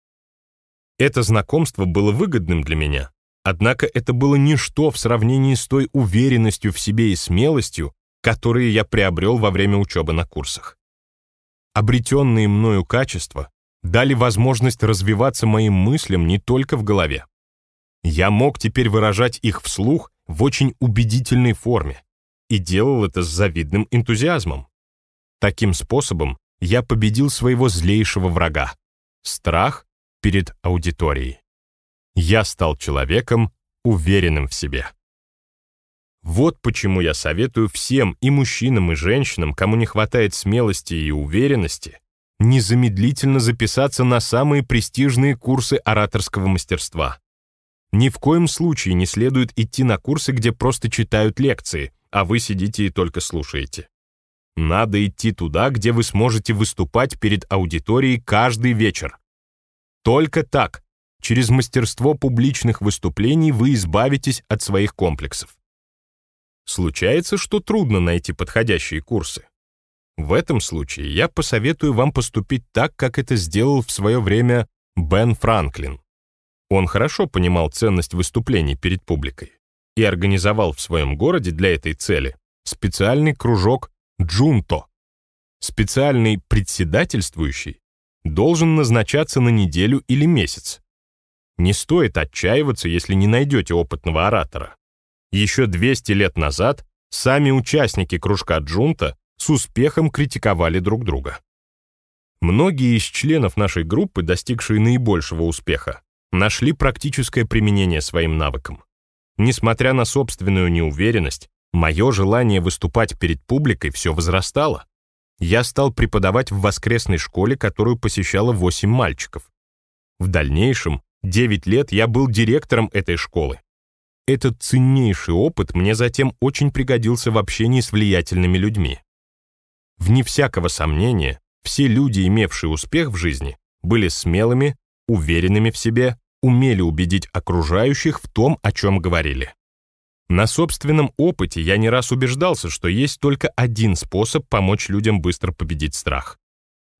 Это знакомство было выгодным для меня, однако это было ничто в сравнении с той уверенностью в себе и смелостью, которые я приобрел во время учебы на курсах. Обретенные мною качества дали возможность развиваться моим мыслям не только в голове, я мог теперь выражать их вслух в очень убедительной форме и делал это с завидным энтузиазмом. Таким способом я победил своего злейшего врага — страх перед аудиторией. Я стал человеком, уверенным в себе. Вот почему я советую всем и мужчинам, и женщинам, кому не хватает смелости и уверенности, незамедлительно записаться на самые престижные курсы ораторского мастерства. Ни в коем случае не следует идти на курсы, где просто читают лекции, а вы сидите и только слушаете. Надо идти туда, где вы сможете выступать перед аудиторией каждый вечер. Только так, через мастерство публичных выступлений вы избавитесь от своих комплексов. Случается, что трудно найти подходящие курсы. В этом случае я посоветую вам поступить так, как это сделал в свое время Бен Франклин. Он хорошо понимал ценность выступлений перед публикой и организовал в своем городе для этой цели специальный кружок «Джунто». Специальный председательствующий должен назначаться на неделю или месяц. Не стоит отчаиваться, если не найдете опытного оратора. Еще 200 лет назад сами участники кружка Джунто с успехом критиковали друг друга. Многие из членов нашей группы, достигшие наибольшего успеха, нашли практическое применение своим навыкам. Несмотря на собственную неуверенность, мое желание выступать перед публикой все возрастало. Я стал преподавать в воскресной школе, которую посещало 8 мальчиков. В дальнейшем, 9 лет я был директором этой школы. Этот ценнейший опыт мне затем очень пригодился в общении с влиятельными людьми. Вне всякого сомнения, все люди, имевшие успех в жизни, были смелыми, уверенными в себе, умели убедить окружающих в том, о чем говорили. На собственном опыте я не раз убеждался, что есть только один способ помочь людям быстро победить страх.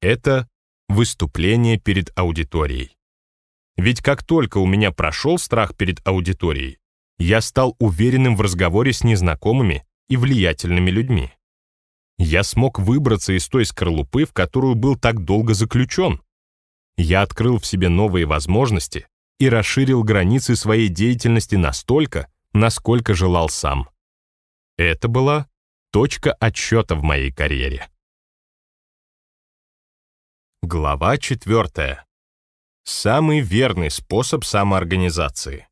Это выступление перед аудиторией. Ведь как только у меня прошел страх перед аудиторией, я стал уверенным в разговоре с незнакомыми и влиятельными людьми. Я смог выбраться из той скорлупы, в которую был так долго заключен. Я открыл в себе новые возможности и расширил границы своей деятельности настолько, насколько желал сам. Это была точка отсчета в моей карьере. Глава четвертая. Самый верный способ самоорганизации.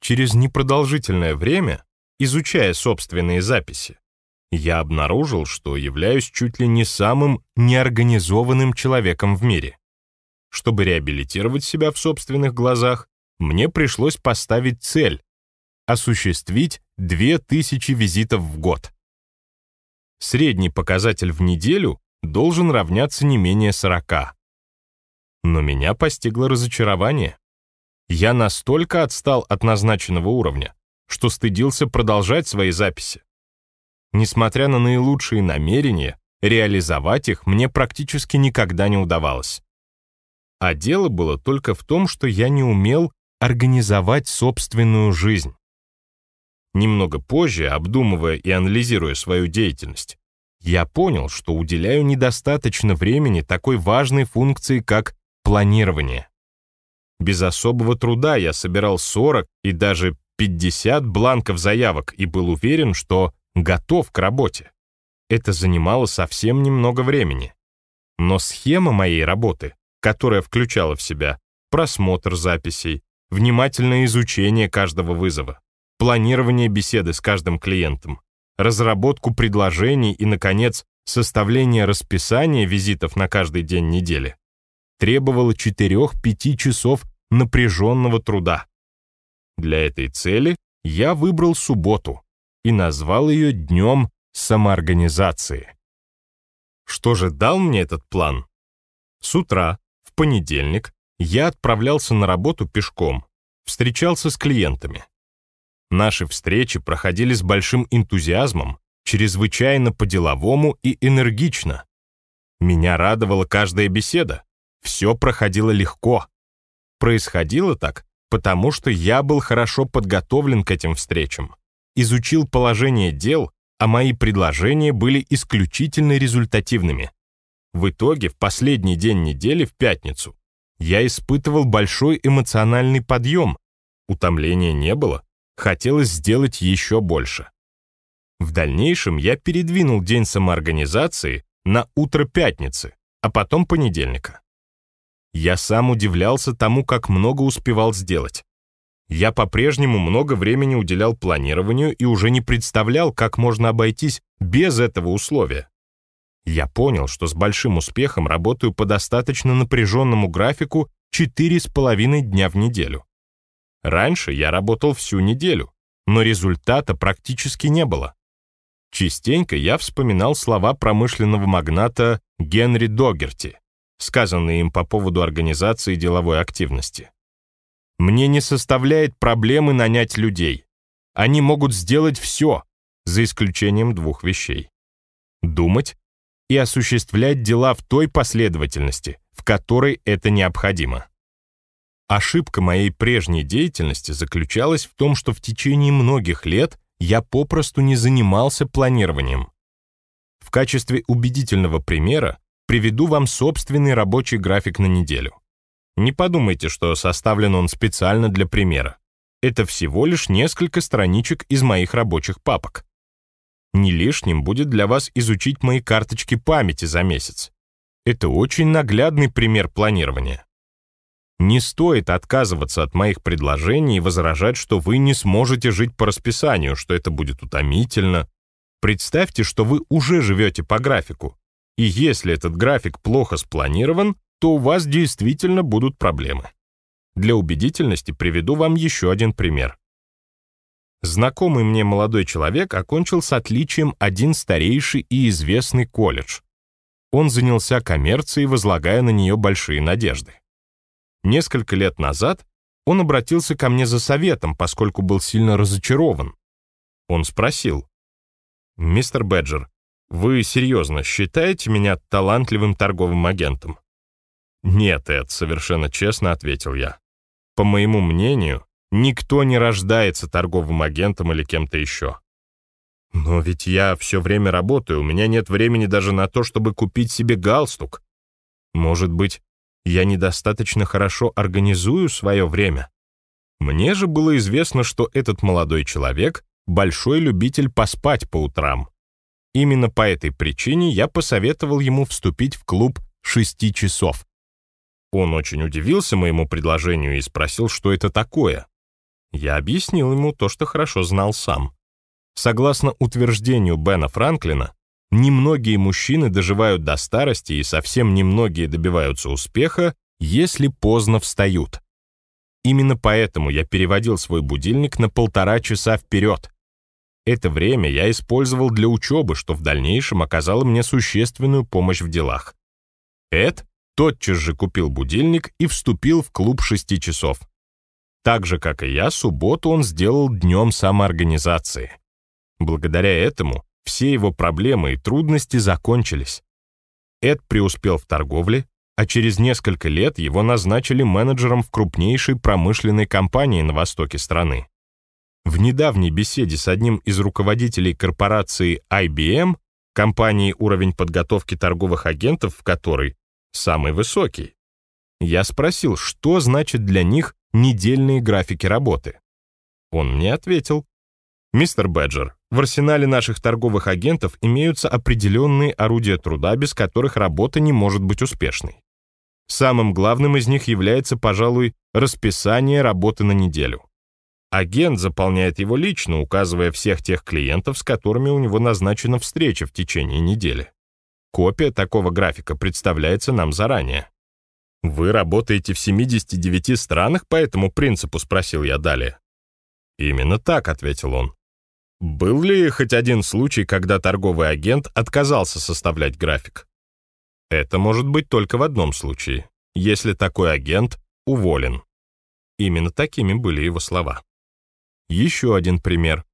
Через непродолжительное время, изучая собственные записи, я обнаружил, что являюсь чуть ли не самым неорганизованным человеком в мире. Чтобы реабилитировать себя в собственных глазах, мне пришлось поставить цель — осуществить 2000 визитов в год. Средний показатель в неделю должен равняться не менее 40. Но меня постигло разочарование. Я настолько отстал от назначенного уровня, что стыдился продолжать свои записи. Несмотря на наилучшие намерения, реализовать их мне практически никогда не удавалось. А дело было только в том, что я не умел организовать собственную жизнь. Немного позже, обдумывая и анализируя свою деятельность, я понял, что уделяю недостаточно времени такой важной функции, как планирование. Без особого труда я собирал 40 и даже 50 бланков заявок и был уверен, что готов к работе. Это занимало совсем немного времени. Но схема моей работы которая включала в себя просмотр записей, внимательное изучение каждого вызова, планирование беседы с каждым клиентом, разработку предложений и, наконец, составление расписания визитов на каждый день недели, требовало 4-5 часов напряженного труда. Для этой цели я выбрал субботу и назвал ее днем самоорганизации. Что же дал мне этот план? С утра понедельник я отправлялся на работу пешком, встречался с клиентами. Наши встречи проходили с большим энтузиазмом, чрезвычайно по-деловому и энергично. Меня радовала каждая беседа, все проходило легко. Происходило так, потому что я был хорошо подготовлен к этим встречам, изучил положение дел, а мои предложения были исключительно результативными, в итоге, в последний день недели, в пятницу, я испытывал большой эмоциональный подъем. Утомления не было, хотелось сделать еще больше. В дальнейшем я передвинул день самоорганизации на утро пятницы, а потом понедельника. Я сам удивлялся тому, как много успевал сделать. Я по-прежнему много времени уделял планированию и уже не представлял, как можно обойтись без этого условия. Я понял, что с большим успехом работаю по достаточно напряженному графику 4,5 дня в неделю. Раньше я работал всю неделю, но результата практически не было. Частенько я вспоминал слова промышленного магната Генри Догерти, сказанные им по поводу организации деловой активности. «Мне не составляет проблемы нанять людей. Они могут сделать все, за исключением двух вещей. Думать и осуществлять дела в той последовательности, в которой это необходимо. Ошибка моей прежней деятельности заключалась в том, что в течение многих лет я попросту не занимался планированием. В качестве убедительного примера приведу вам собственный рабочий график на неделю. Не подумайте, что составлен он специально для примера. Это всего лишь несколько страничек из моих рабочих папок не лишним будет для вас изучить мои карточки памяти за месяц. Это очень наглядный пример планирования. Не стоит отказываться от моих предложений и возражать, что вы не сможете жить по расписанию, что это будет утомительно. Представьте, что вы уже живете по графику. И если этот график плохо спланирован, то у вас действительно будут проблемы. Для убедительности приведу вам еще один пример. Знакомый мне молодой человек окончил с отличием один старейший и известный колледж. Он занялся коммерцией, возлагая на нее большие надежды. Несколько лет назад он обратился ко мне за советом, поскольку был сильно разочарован. Он спросил, «Мистер Бэджер, вы серьезно считаете меня талантливым торговым агентом?» «Нет, Эд», — совершенно честно ответил я. «По моему мнению, Никто не рождается торговым агентом или кем-то еще. Но ведь я все время работаю, у меня нет времени даже на то, чтобы купить себе галстук. Может быть, я недостаточно хорошо организую свое время? Мне же было известно, что этот молодой человек — большой любитель поспать по утрам. Именно по этой причине я посоветовал ему вступить в клуб «Шести часов». Он очень удивился моему предложению и спросил, что это такое. Я объяснил ему то, что хорошо знал сам. Согласно утверждению Бена Франклина, немногие мужчины доживают до старости и совсем немногие добиваются успеха, если поздно встают. Именно поэтому я переводил свой будильник на полтора часа вперед. Это время я использовал для учебы, что в дальнейшем оказало мне существенную помощь в делах. Эд тотчас же купил будильник и вступил в клуб шести часов. Так же, как и я, субботу он сделал днем самоорганизации. Благодаря этому все его проблемы и трудности закончились. Эд преуспел в торговле, а через несколько лет его назначили менеджером в крупнейшей промышленной компании на востоке страны. В недавней беседе с одним из руководителей корпорации IBM, компании уровень подготовки торговых агентов в которой самый высокий, я спросил, что значит для них недельные графики работы. Он мне ответил. «Мистер Бэджер, в арсенале наших торговых агентов имеются определенные орудия труда, без которых работа не может быть успешной. Самым главным из них является, пожалуй, расписание работы на неделю. Агент заполняет его лично, указывая всех тех клиентов, с которыми у него назначена встреча в течение недели. Копия такого графика представляется нам заранее. «Вы работаете в 79 странах по этому принципу?» — спросил я далее. «Именно так», — ответил он. «Был ли хоть один случай, когда торговый агент отказался составлять график?» «Это может быть только в одном случае, если такой агент уволен». Именно такими были его слова. Еще один пример.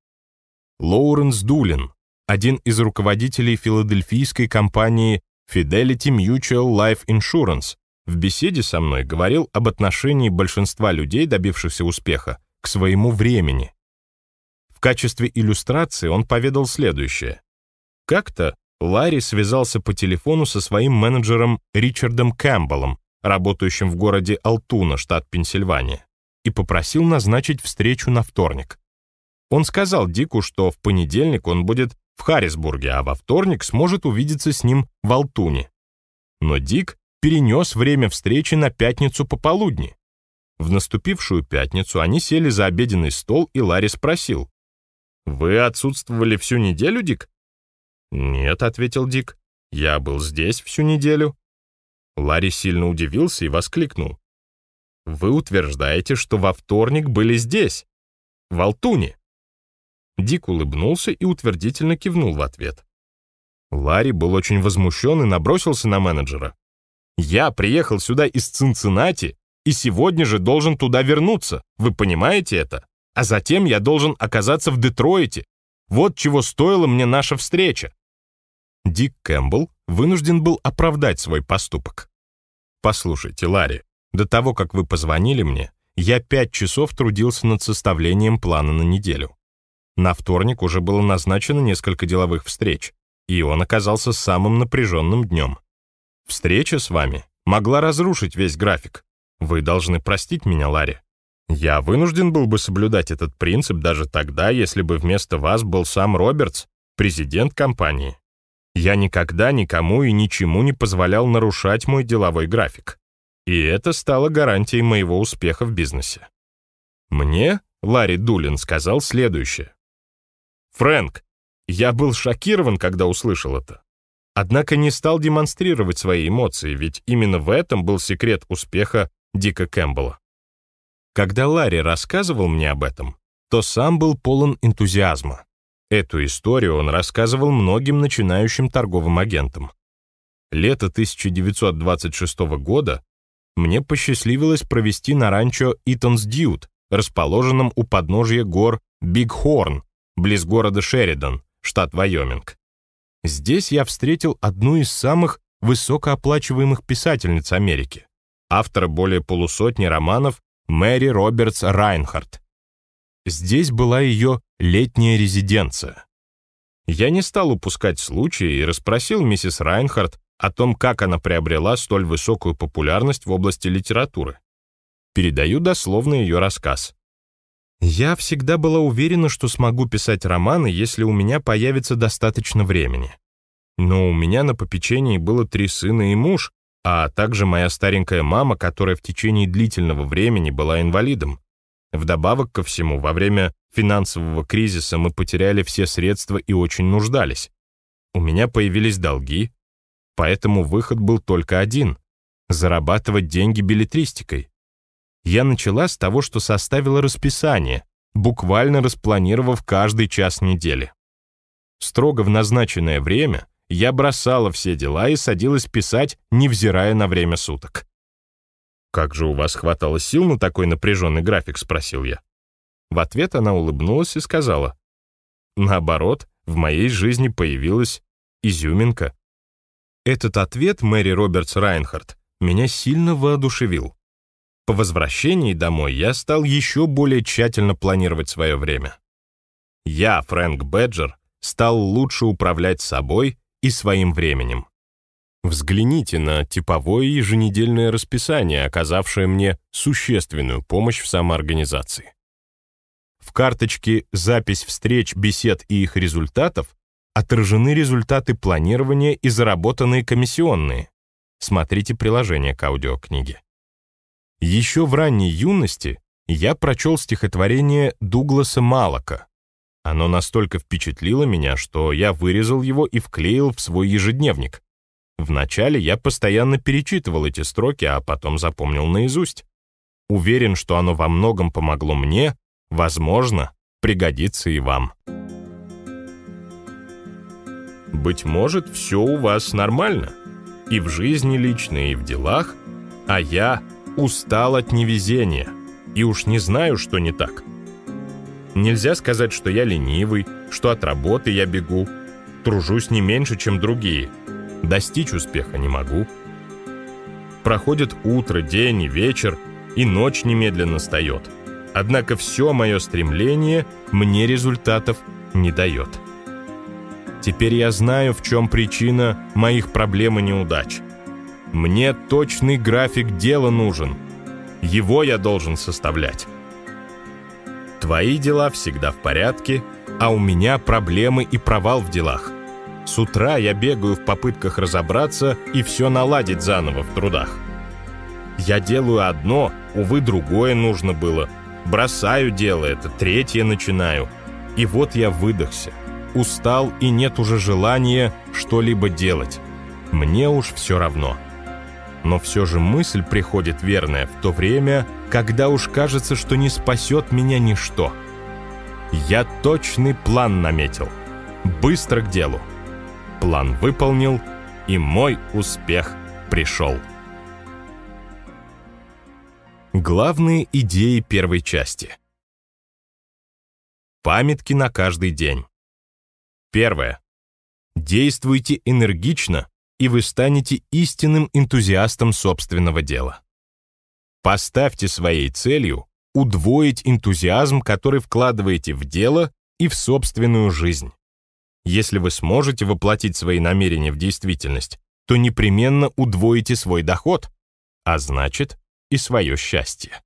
Лоуренс Дулин, один из руководителей филадельфийской компании Fidelity Mutual Life Insurance, в беседе со мной говорил об отношении большинства людей, добившихся успеха, к своему времени. В качестве иллюстрации он поведал следующее. Как-то Ларри связался по телефону со своим менеджером Ричардом Кэмпбеллом, работающим в городе Алтуна, штат Пенсильвания, и попросил назначить встречу на вторник. Он сказал Дику, что в понедельник он будет в Харрисбурге, а во вторник сможет увидеться с ним в Алтуне. Но Дик перенес время встречи на пятницу пополудни. В наступившую пятницу они сели за обеденный стол, и Ларри спросил. «Вы отсутствовали всю неделю, Дик?» «Нет», — ответил Дик. «Я был здесь всю неделю». Ларри сильно удивился и воскликнул. «Вы утверждаете, что во вторник были здесь, в Алтуне?» Дик улыбнулся и утвердительно кивнул в ответ. Ларри был очень возмущен и набросился на менеджера. Я приехал сюда из Цинциннати и сегодня же должен туда вернуться, вы понимаете это? А затем я должен оказаться в Детройте. Вот чего стоила мне наша встреча. Дик Кэмпбелл вынужден был оправдать свой поступок. «Послушайте, Ларри, до того, как вы позвонили мне, я пять часов трудился над составлением плана на неделю. На вторник уже было назначено несколько деловых встреч, и он оказался самым напряженным днем. Встреча с вами могла разрушить весь график. Вы должны простить меня, Ларри. Я вынужден был бы соблюдать этот принцип даже тогда, если бы вместо вас был сам Робертс, президент компании. Я никогда никому и ничему не позволял нарушать мой деловой график. И это стало гарантией моего успеха в бизнесе. Мне Ларри Дулин сказал следующее. «Фрэнк, я был шокирован, когда услышал это. Однако не стал демонстрировать свои эмоции, ведь именно в этом был секрет успеха Дика Кэмпбелла. Когда Ларри рассказывал мне об этом, то сам был полон энтузиазма. Эту историю он рассказывал многим начинающим торговым агентам. Лето 1926 года мне посчастливилось провести на ранчо Итонс Дьют, расположенном у подножья гор Биг Хорн, близ города Шеридан, штат Вайоминг. Здесь я встретил одну из самых высокооплачиваемых писательниц Америки, автора более полусотни романов Мэри Робертс Райнхард. Здесь была ее летняя резиденция. Я не стал упускать случай и расспросил миссис Райнхард о том, как она приобрела столь высокую популярность в области литературы. Передаю дословно ее рассказ. Я всегда была уверена, что смогу писать романы, если у меня появится достаточно времени. Но у меня на попечении было три сына и муж, а также моя старенькая мама, которая в течение длительного времени была инвалидом. Вдобавок ко всему, во время финансового кризиса мы потеряли все средства и очень нуждались. У меня появились долги, поэтому выход был только один — зарабатывать деньги билетристикой я начала с того, что составила расписание, буквально распланировав каждый час недели. Строго в назначенное время я бросала все дела и садилась писать, невзирая на время суток. «Как же у вас хватало сил на такой напряженный график?» — спросил я. В ответ она улыбнулась и сказала. «Наоборот, в моей жизни появилась изюминка». Этот ответ Мэри Робертс Райнхард меня сильно воодушевил. По возвращении домой я стал еще более тщательно планировать свое время. Я, Фрэнк Бэджер, стал лучше управлять собой и своим временем. Взгляните на типовое еженедельное расписание, оказавшее мне существенную помощь в самоорганизации. В карточке «Запись встреч, бесед и их результатов» отражены результаты планирования и заработанные комиссионные. Смотрите приложение к аудиокниге. Еще в ранней юности я прочел стихотворение Дугласа Малака. Оно настолько впечатлило меня, что я вырезал его и вклеил в свой ежедневник. Вначале я постоянно перечитывал эти строки, а потом запомнил наизусть. Уверен, что оно во многом помогло мне, возможно, пригодится и вам. Быть может, все у вас нормально. И в жизни личной, и в делах. А я устал от невезения. И уж не знаю, что не так. Нельзя сказать, что я ленивый, что от работы я бегу. Тружусь не меньше, чем другие. Достичь успеха не могу. Проходит утро, день и вечер, и ночь немедленно встает. Однако все мое стремление мне результатов не дает. Теперь я знаю, в чем причина моих проблем и неудач – мне точный график дела нужен. Его я должен составлять. Твои дела всегда в порядке, а у меня проблемы и провал в делах. С утра я бегаю в попытках разобраться и все наладить заново в трудах. Я делаю одно, увы, другое нужно было. Бросаю дело это, третье начинаю. И вот я выдохся. Устал и нет уже желания что-либо делать. Мне уж все равно». Но все же мысль приходит верная в то время, когда уж кажется, что не спасет меня ничто. Я точный план наметил. Быстро к делу. План выполнил, и мой успех пришел. Главные идеи первой части. Памятки на каждый день. Первое. Действуйте энергично и вы станете истинным энтузиастом собственного дела. Поставьте своей целью удвоить энтузиазм, который вкладываете в дело и в собственную жизнь. Если вы сможете воплотить свои намерения в действительность, то непременно удвоите свой доход, а значит и свое счастье.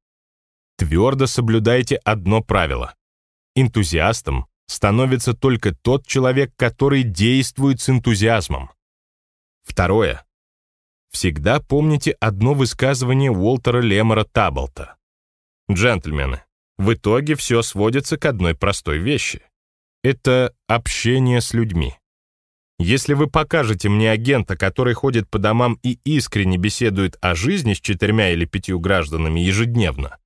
Твердо соблюдайте одно правило. Энтузиастом становится только тот человек, который действует с энтузиазмом. Второе. Всегда помните одно высказывание Уолтера Лемора Табблта. Джентльмены, в итоге все сводится к одной простой вещи. Это общение с людьми. Если вы покажете мне агента, который ходит по домам и искренне беседует о жизни с четырьмя или пятью гражданами ежедневно,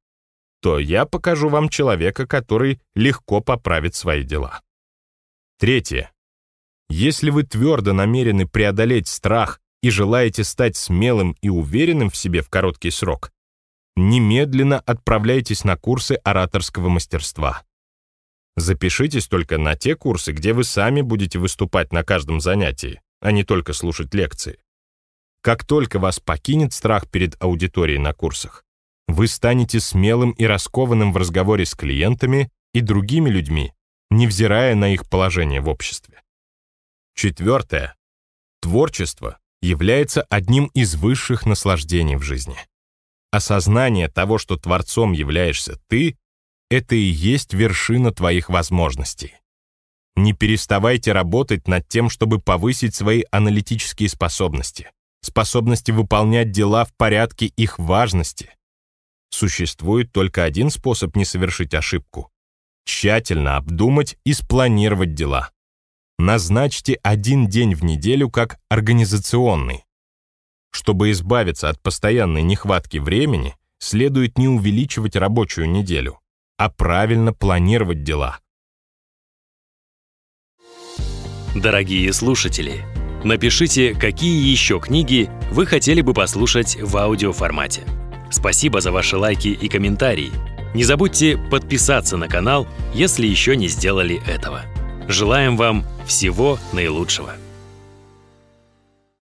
то я покажу вам человека, который легко поправит свои дела. Третье. Если вы твердо намерены преодолеть страх и желаете стать смелым и уверенным в себе в короткий срок, немедленно отправляйтесь на курсы ораторского мастерства. Запишитесь только на те курсы, где вы сами будете выступать на каждом занятии, а не только слушать лекции. Как только вас покинет страх перед аудиторией на курсах, вы станете смелым и раскованным в разговоре с клиентами и другими людьми, невзирая на их положение в обществе. Четвертое. Творчество является одним из высших наслаждений в жизни. Осознание того, что творцом являешься ты, это и есть вершина твоих возможностей. Не переставайте работать над тем, чтобы повысить свои аналитические способности, способности выполнять дела в порядке их важности. Существует только один способ не совершить ошибку — тщательно обдумать и спланировать дела. Назначьте один день в неделю как организационный. Чтобы избавиться от постоянной нехватки времени, следует не увеличивать рабочую неделю, а правильно планировать дела. Дорогие слушатели, напишите, какие еще книги вы хотели бы послушать в аудиоформате. Спасибо за ваши лайки и комментарии. Не забудьте подписаться на канал, если еще не сделали этого. Желаем вам всего наилучшего!